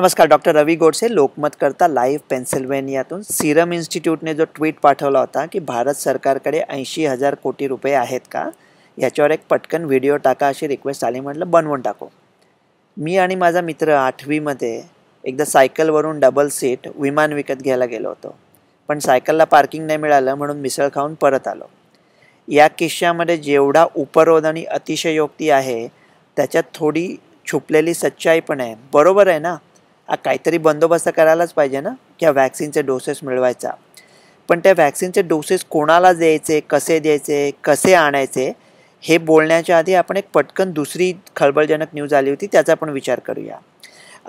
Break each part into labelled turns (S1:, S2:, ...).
S1: नमस्कार डॉक्टर रवी गोडसे करता live पेन्सिल्वेनियातून Serum इन्स्टिट्यूटने जो ट्विट पाठवला होता की भारत सरकारकडे ऐंशी हजार कोटी रुपये आहेत का याच्यावर एक पटकन व्हिडिओ टाका अशी रिक्वेस्ट आली म्हटलं बनवून टाकू मी आणि माझा मित्र आठवीमध्ये एकदा सायकलवरून डबल सीट विमान विकत घ्यायला गेलो होतो पण सायकलला पार्किंग नाही मिळालं म्हणून मिसळ खाऊन परत आलो या किस्स्यामध्ये जेवढा उपरोध आणि अतिशयोक्ती आहे त्याच्यात थोडी छुपलेली सच्चाई पण आहे बरोबर आहे ना काहीतरी बंदोबस्त करायलाच पाहिजे ना किंवा वॅक्सिनचे डोसेस मिळवायचा पण त्या वॅक्सिनचे डोसेस कोणाला द्यायचे कसे द्यायचे कसे आणायचे हे बोलण्याच्या आधी आपण एक पटकन दुसरी खळबळजनक न्यूज आली होती त्याचा पण विचार करूया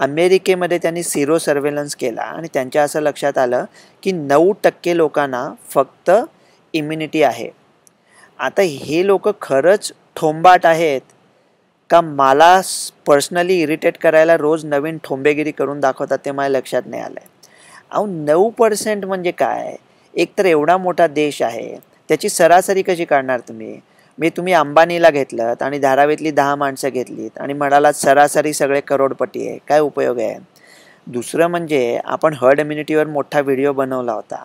S1: अमेरिकेमध्ये त्यांनी सिरो सर्वेलन्स केला आणि त्यांच्या असं लक्षात आलं की नऊ टक्के लोकांना फक्त इम्युनिटी आहे आता हे लोक खरंच थोंबाट आहेत का मला पर्सनली इरिटेट करायला रोज नवीन ठोंबेगिरी करून दाखवतात ते माझ्या लक्षात नाही आलं आहे अहो नऊ पर्सेंट म्हणजे काय एक तर एवढा मोठा देश आहे त्याची सरासरी कशी काढणार तुम्ही मी तुम्ही अंबानीला घेतलं आणि धारावीतली दहा माणसं घेतलीत आणि म्हणालात सरासरी सगळे करोडपटी आहे काय उपयोग आहे दुसरं म्हणजे आपण हर्ड इम्युनिटीवर मोठा व्हिडिओ बनवला होता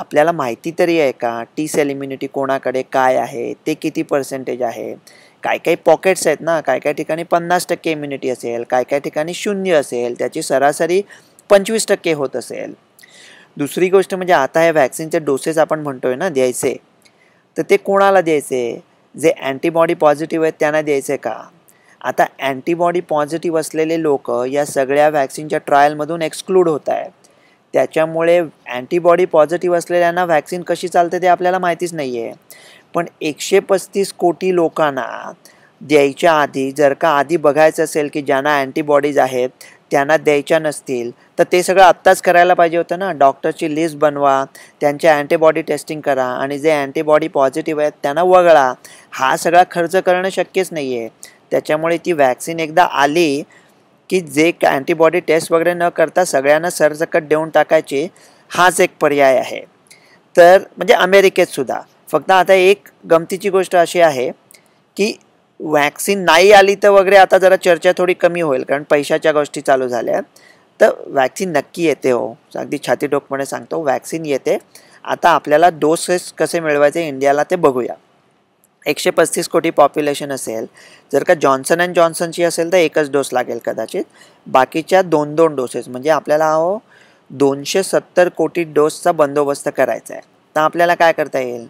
S1: आपल्याला माहिती तरी आहे का टी सेल इम्युनिटी कोणाकडे काय आहे ते किती पर्सेंटेज आहे काय काही पॉकेट्स आहेत ना काय काय ठिकाणी पन्नास टक्के इम्युनिटी असेल काय काय ठिकाणी शून्य असेल त्याची सरासरी पंचवीस टक्के होत असेल दुसरी गोष्ट म्हणजे आता हे व्हॅक्सिनचे डोसेस आपण म्हणतोय ना द्यायचे तर ते कोणाला द्यायचे जे अँटीबॉडी पॉझिटिव्ह आहेत त्यांना द्यायचे का आता अँटीबॉडी पॉझिटिव्ह असलेले लोक या सगळ्या व्हॅक्सिनच्या ट्रायलमधून एक्सक्लूड होत आहेत त्याच्यामुळे अँटीबॉडी पॉझिटिव्ह असलेल्यांना व्हॅक्सिन कशी चालते ते आपल्याला माहितीच नाही आहे पण एकशे पस्तीस कोटी लोकांना द्यायच्या आधी जर का आधी बघायचं असेल की ज्यांना अँटीबॉडीज आहेत त्यांना द्यायच्या नसतील तर ते सगळं आत्ताच करायला पाहिजे होतं ना डॉक्टरची लिस्ट बनवा त्यांच्या अँटीबॉडी टेस्टिंग करा आणि जे अँटीबॉडी पॉझिटिव्ह आहेत त्यांना वगळा हा सगळा खर्च करणं शक्यच नाही आहे त्याच्यामुळे ती वॅक्सिन एकदा आली की जे अँटीबॉडी टेस्ट वगैरे न करता सगळ्यांना सरसकट देऊन टाकायचे हाच एक पर्याय आहे तर म्हणजे अमेरिकेतसुद्धा फक्त आता एक गमतीची गोष्ट अशी आहे की वॅक्सिन नाही आली तर वगैरे आता जरा चर्चा थोडी कमी होईल कारण पैशाच्या गोष्टी चालू झाल्या तर वॅक्सिन नक्की येते हो अगदी छाती डोकपणे सांगतो वॅक्सिन येते आता आपल्याला डोसेस कसे मिळवायचे इंडियाला ते बघूया एकशे पस्तीस कोटी पॉप्युलेशन असेल जर का जॉन्सन अँड जॉन्सनची असेल तर एकच डोस लागेल कदाचित बाकीच्या दोन दोन डोसेस म्हणजे आपल्याला हो दोनशे सत्तर कोटी डोसचा बंदोबस्त करायचा आहे तर आपल्याला काय करता येईल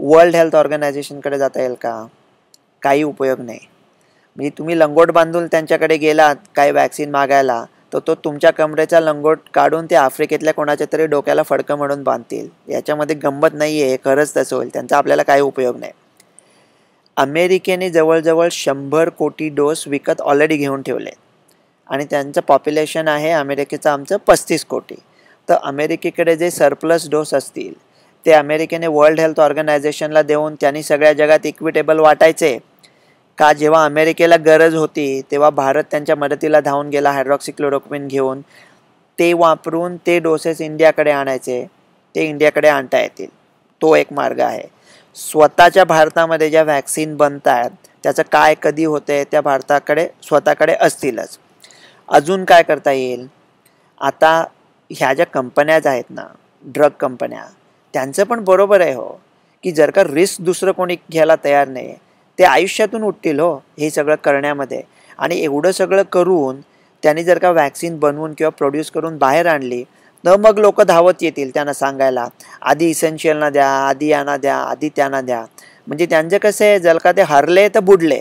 S1: वर्ल्ड हेल्थ ऑर्गनायझेशनकडे जाता येईल का काही उपयोग नाही म्हणजे तुम्ही लंगोट बांधून त्यांच्याकडे गेलात काही वॅक्सिन मागायला तर तो तुमच्या कमरेचा लंगोट काढून ते आफ्रिकेतल्या कोणाच्या तरी डोक्याला फडकं म्हणून बांधतील याच्यामध्ये गंमत नाही आहे खरंच तसं होईल त्यांचा आपल्याला काही उपयोग नाही अमेरिकेने जवळजवळ शंभर कोटी डोस विकत ऑलरेडी घेऊन ठेवले आणि त्यांचं पॉप्युलेशन आहे अमेरिकेचं आमचं पस्तीस कोटी तर अमेरिकेकडे जे सरप्लस डोस असतील ते अमेरिकेने वर्ल्ड हेल्थ ऑर्गनायझेशनला देऊन त्यांनी सगळ्या जगात इक्विटेबल वाटायचे का जेव्हा अमेरिकेला गरज होती तेव्हा भारत त्यांच्या मदतीला धावून गेला हायड्रॉक्सिक्लोरोक्विन घेऊन ते वापरून ते डोसेस इंडियाकडे आणायचे ते इंडियाकडे आणता येतील तो एक मार्ग आहे स्वतःच्या भारतामध्ये ज्या व्हॅक्सिन बनत आहेत त्याचं काय कधी आहे त्या भारताकडे स्वतःकडे असतीलच अजून काय करता येईल आता ह्या ज्या कंपन्याज आहेत ना ड्रग कंपन्या त्यांचं पण बरोबर आहे हो की जर का रिस्क दुसरं कोणी घ्यायला तयार नाही ते आयुष्यातून उठतील हो हे सगळं करण्यामध्ये आणि एवढं सगळं करून त्यांनी जर का वॅक्सिन बनवून किंवा प्रोड्यूस करून बाहेर आणली तर मग लोक धावत येतील त्यांना सांगायला आधी इसेन्शियलना द्या आधी यांना द्या आधी त्यांना द्या म्हणजे त्यांचं कसं आहे जर का ते हरले तर बुडले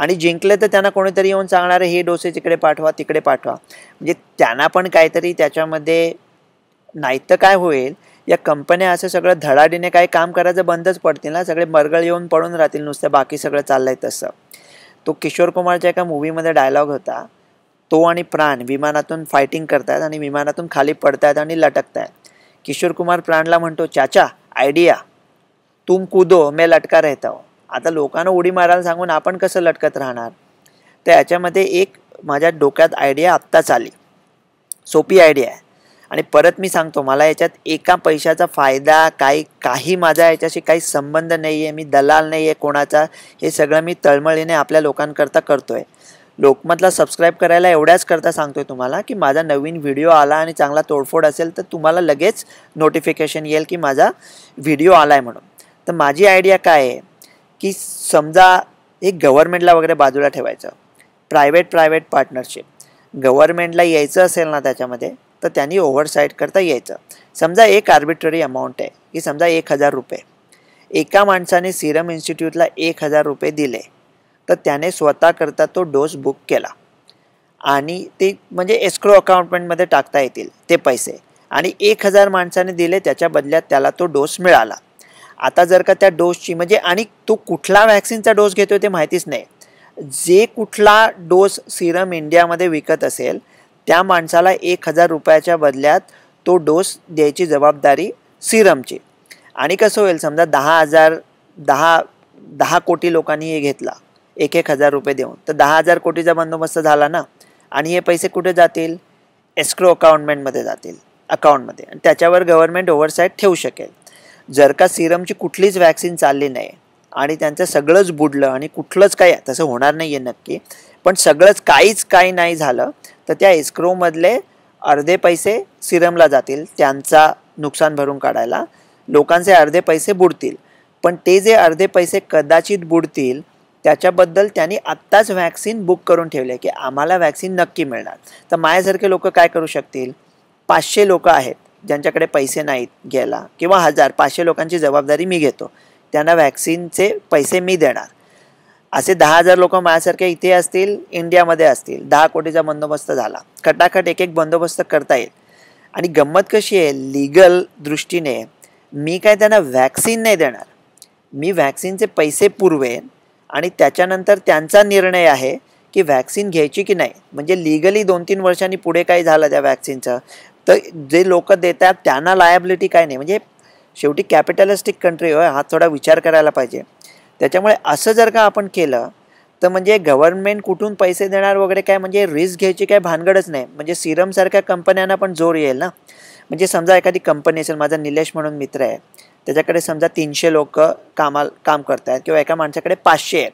S1: आणि जिंकले तर त्यांना कोणीतरी येऊन सांगणार हे डोसे तिकडे पाठवा तिकडे पाठवा म्हणजे त्यांना पण काहीतरी त्याच्यामध्ये नाही तर काय होईल या कंपन्या असं सगळं धडाडीने काही काम करायचं बंदच पडतील ना सगळे मरगळ येऊन पडून राहतील नुसतं बाकी सगळं चाललंय तसं तो किशोर कुमारच्या एका मूवीमध्ये डायलॉग होता तो आणि प्राण विमानातून फायटिंग करतात आणि विमानातून खाली पडतायत आणि लटकतायत किशोर कुमार प्राणला म्हणतो चाचा आयडिया तुम कुदो मे लटका राहता हो आता लोकांना उडी मारायला सांगून आपण कसं लटकत राहणार तर याच्यामध्ये एक माझ्या डोक्यात आयडिया आत्ताच आली सोपी आयडिया आहे आणि परत मी सांगतो मला याच्यात एका पैशाचा फायदा काही काही माझा याच्याशी काही संबंध नाही आहे मी दलाल नाही आहे कोणाचा हे सगळं मी तळमळीने आपल्या लोकांकरता करतो आहे लोकमतला सबस्क्राईब करायला एवढ्याच करता आहे तुम्हाला की माझा नवीन व्हिडिओ आला आणि चांगला तोडफोड असेल तर तुम्हाला लगेच नोटिफिकेशन येईल की माझा व्हिडिओ आला आहे म्हणून तर माझी आयडिया काय आहे की समजा एक गव्हर्मेंटला वगैरे बाजूला ठेवायचं प्रायव्हेट प्रायव्हेट पार्टनरशिप गव्हर्मेंटला यायचं असेल ना त्याच्यामध्ये तर त्यांनी ओव्हरसाईट करता यायचं समजा एक आर्बिट्ररी अमाऊंट आहे की समजा एक हजार रुपये एका माणसाने सिरम इन्स्टिट्यूटला एक हजार रुपये दिले तर त्याने स्वतःकरता तो डोस बुक केला आणि ते म्हणजे एस्क्रो अकाउंटमेंटमध्ये टाकता येतील ते पैसे आणि एक हजार माणसाने दिले त्याच्या बदल्यात त्याला तो डोस मिळाला आता जर का त्या डोसची म्हणजे आणि तो कुठला व्हॅक्सिनचा डोस घेतो ते माहितीच नाही जे कुठला डोस सिरम इंडियामध्ये विकत असेल त्या माणसाला एक हजार रुपयाच्या बदल्यात तो डोस द्यायची जबाबदारी सिरमची आणि कसं होईल समजा दहा हजार दहा दहा कोटी लोकांनी हे घेतला एक एक हजार रुपये देऊन तर दहा हजार कोटीचा बंदोबस्त झाला ना आणि हे पैसे कुठे जातील एस्क्रो अकाउंटमेंटमध्ये जातील अकाउंटमध्ये आणि त्याच्यावर गव्हर्नमेंट ओव्हरसाईट ठेवू शकेल जर का सिरमची कुठलीच वॅक्सिन चालली नाही आणि त्यांचं सगळंच बुडलं आणि कुठलंच काय तसं होणार नाही आहे नक्की पण सगळंच काहीच काही नाही झालं तर त्या एस्क्रोमधले अर्धे पैसे सिरमला जातील त्यांचा नुकसान भरून काढायला लोकांचे अर्धे पैसे बुडतील पण ते जे अर्धे पैसे कदाचित बुडतील त्याच्याबद्दल त्यांनी आत्ताच व्हॅक्सिन बुक करून ठेवले की आम्हाला व्हॅक्सिन नक्की मिळणार तर माझ्यासारखे लोक काय करू शकतील पाचशे लोकं आहेत ज्यांच्याकडे पैसे नाहीत घ्यायला किंवा हजार पाचशे लोकांची जबाबदारी मी घेतो त्यांना व्हॅक्सिनचे पैसे मी देणार असे दहा हजार लोक माझ्यासारखे इथे असतील इंडियामध्ये असतील दहा कोटीचा बंदोबस्त झाला खटाखट एक एक बंदोबस्त करता येईल आणि गंमत कशी आहे लिगल दृष्टीने मी काय त्यांना व्हॅक्सिन नाही देणार मी व्हॅक्सिनचे पैसे पुरवेन आणि त्याच्यानंतर त्यांचा निर्णय आहे की व्हॅक्सिन घ्यायची की नाही म्हणजे लिगली दोन तीन वर्षांनी पुढे काय झालं त्या व्हॅक्सिनचं तर जे लोक देतात त्यांना लायबिलिटी काय नाही म्हणजे शेवटी कॅपिटलिस्टिक कंट्री हो हा थोडा विचार करायला पाहिजे त्याच्यामुळे असं जर का आपण केलं तर म्हणजे गव्हर्नमेंट कुठून पैसे देणार वगैरे काय म्हणजे रिस्क घ्यायची काय भानगडच नाही म्हणजे सिरमसारख्या कंपन्यांना पण जोर येईल ना म्हणजे समजा एखादी कंपनी असेल माझा निलेश म्हणून मित्र आहे त्याच्याकडे समजा तीनशे लोक कामा काम करत आहेत किंवा एका माणसाकडे पाचशे आहे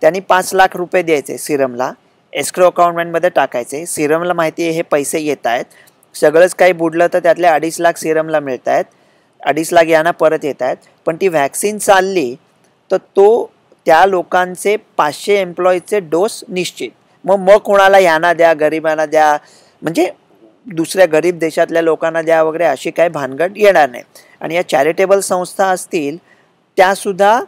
S1: त्यांनी पाच लाख रुपये द्यायचे सिरमला एस्क्रो अकाउंटमेंटमध्ये टाकायचे सिरमला माहिती आहे हे पैसे येत आहेत सगळंच काही बुडलं तर त्यातल्या अडीच लाख सिरमला मिळत आहेत अडीच लाख यांना परत येत आहेत पण ती व्हॅक्सिन चालली तर तो त्या लोकांचे पाचशे एम्प्लॉईजचे डोस निश्चित मग मग कोणाला यांना द्या गरिबांना द्या म्हणजे दुसऱ्या गरीब देशातल्या लोकांना द्या वगैरे अशी काही भानगड येणार नाही आणि या चॅरिटेबल संस्था असतील त्यासुद्धा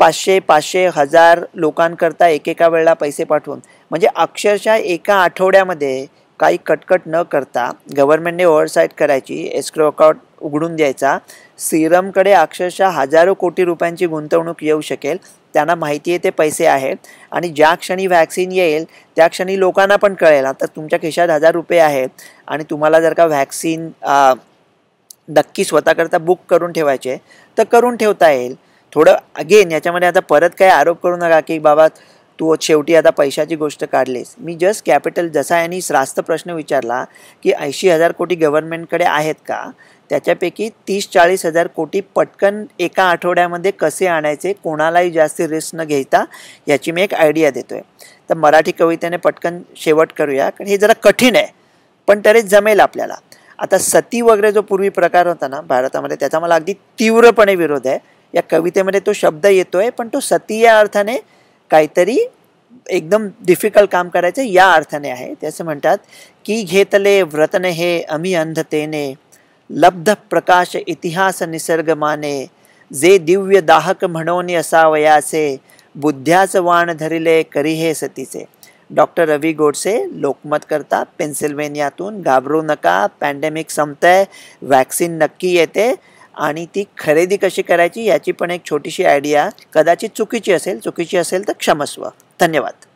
S1: पाचशे पाचशे हजार लोकांकरता एकेका वेळेला पैसे पाठवून म्हणजे अक्षरशः एका आठवड्यामध्ये काही कटकट न करता गव्हर्नमेंटने ओव्हरसाईट करायची एस्क्रो अकाउंट उघडून द्यायचा सिरमकडे अक्षरशः हजारो कोटी रुपयांची गुंतवणूक येऊ शकेल त्यांना माहिती आहे ते पैसे आहेत आणि ज्या क्षणी व्हॅक्सिन येईल त्या क्षणी लोकांना पण कळेल आता तुमच्या खिशात हजार रुपये आहेत आणि तुम्हाला जर का व्हॅक्सिन नक्की स्वतःकरता बुक करून ठेवायचे तर करून ठेवता येईल थोडं अगेन याच्यामध्ये आता परत काही आरोप करू नका की बाबा तू शेवटी आता पैशाची गोष्ट काढलीस मी जस्ट कॅपिटल जसा यांनी श्रास्त प्रश्न विचारला की ऐंशी हजार कोटी गव्हर्नमेंटकडे आहेत का त्याच्यापैकी तीस चाळीस हजार कोटी पटकन एका आठवड्यामध्ये कसे आणायचे कोणालाही जास्त रिस्क न घेता याची मी एक आयडिया देतो आहे तर मराठी कवितेने पटकन शेवट करूया कारण हे जरा कठीण आहे पण तरी जमेल आपल्याला आता सती वगैरे जो पूर्वी प्रकार होता ना भारतामध्ये त्याचा मला अगदी तीव्रपणे विरोध आहे या कवितेमध्ये तो शब्द येतो पण तो सती या अर्थाने काहीतरी एकदम डिफिकल्ट काम करायचं या अर्थाने आहे ते असं म्हणतात की घेतले व्रतने हे अमी अंधतेने लब्ध प्रकाश इतिहास निसर्ग माने जे दिव्य दाहक म्हणून असावयाचे बुद्ध्याच वाण धरिले करी हे सतीचे डॉक्टर रवी गोडसे लोकमत करता पेन्सिल्वेनियातून घाबरू नका पॅन्डेमिक संपतंय व्हॅक्सिन नक्की येते आणि ती खरेदी कशी करायची याची पण एक छोटीशी आयडिया कदाचित चुकीची असेल चुकीची असेल तर क्षमस्व धन्यवाद